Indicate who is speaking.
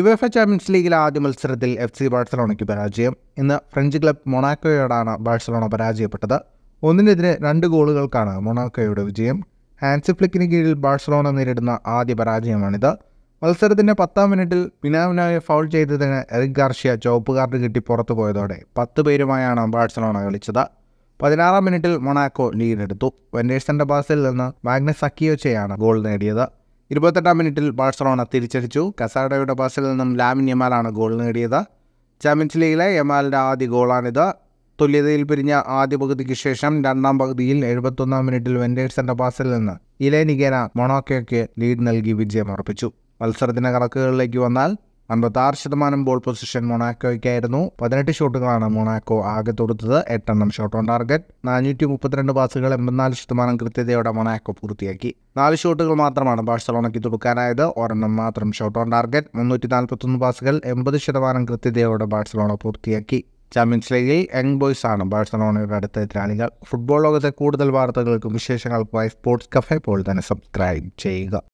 Speaker 1: A champions ലീഗിലെ ആദ്യ മത്സരത്തിൽ എഫ് സി ബാഴ്സലോണയ്ക്ക് പരാജയം ഇന്ന് ഫ്രഞ്ച് ക്ലബ് മൊണാക്കോയോടാണ് ബാഴ്സലോണ പരാജയപ്പെട്ടത് ഒന്നിനെതിരെ രണ്ട് ഗോളുകൾക്കാണ് മൊണാക്കോയുടെ വിജയം ഹാൻസ് ഫ്ലിക്കിന് കീഴിൽ ബാഴ്സലോണ നേരിടുന്ന ആദ്യ പരാജയമാണിത് മത്സരത്തിൻ്റെ പത്താം മിനിറ്റിൽ പിനാമിനായെ ഫൗൾ ചെയ്തതിന് എറിക് ഗാർഷ്യ ചുവപ്പ് കാർഡ് കിട്ടി പുറത്തു പോയതോടെ പത്ത് പേരുമായാണ് ബാഴ്സലോണ കളിച്ചത് പതിനാറാം മിനിറ്റിൽ മൊണാക്കോ ലീഡെടുത്തു വെൻഡേഴ്സന്റെ പാസിൽ നിന്ന് മാഗ്നസ് അക്കിയോച്ചയാണ് ഗോൾ നേടിയത് ഇരുപത്തെട്ടാം മിനിറ്റിൽ ബാഴ്സലോണ തിരിച്ചടിച്ചു കസാഡയുടെ പാസിൽ നിന്നും ലാമിൻ യമാലാണ് ഗോൾ നേടിയത് ചാമ്പ്യൻസ് ലീഗിലെ യമാലിൻ്റെ ആദ്യ ഗോളാണിത് തുല്യതയിൽ പിരിഞ്ഞ ആദ്യ പകുതിക്ക് ശേഷം രണ്ടാം പകുതിയിൽ എഴുപത്തൊന്നാം മിനിറ്റിൽ വെൻറ്റേഴ്സിൻ്റെ പാസിൽ നിന്ന് ഇലേനിഗേന മൊണോക്കയ്ക്ക് ലീഡ് നൽകി വിജയം ഉറപ്പിച്ചു മത്സരത്തിൻ്റെ കണക്കുകളിലേക്ക് വന്നാൽ അൻപത്താറ് ശതമാനം ബോൾ പൊസിഷൻ മൊണാക്കോയ്ക്കായിരുന്നു പതിനെട്ട് ഷോട്ടുകളാണ് മൊണാക്കോ ആകെ തൊടുത്തത് എട്ടെണ്ണം ഷോട്ട് ഓൺ ടാർഗറ്റ് നാനൂറ്റി മുപ്പത്തിരണ്ട് പാസുകൾ എൺപത്തിനാല് ശതമാനം കൃത്യതയോടെ മൊണാക്കോ പൂർത്തിയാക്കി നാല് ഷോട്ടുകൾ മാത്രമാണ് ബാഴ്സലോണയ്ക്ക് തുടുക്കാനായത് ഒരെണ്ണം മാത്രം ഷോട്ട് ഓൺ ടാർഗറ്റ് മുന്നൂറ്റി നാൽപ്പത്തൊന്ന് പാസുകൾ എൺപത് ശതമാനം കൃത്യതയോടെ ബാഴ്സലോണ പൂർത്തിയാക്കി ചാമ്പ്യൻസ് ലീഗിൽ യങ് ബോയ്സ് ആണ് ബാഴ്സലോണയുടെ അടുത്ത എതിരാളികൾ ഫുട്ബോൾ ലോകത്തെ കൂടുതൽ വാർത്തകൾക്കും വിശേഷങ്ങൾക്കുമായി സ്പോർട്സ് കഫേ പോലെ തന്നെ സബ്സ്ക്രൈബ് ചെയ്യുക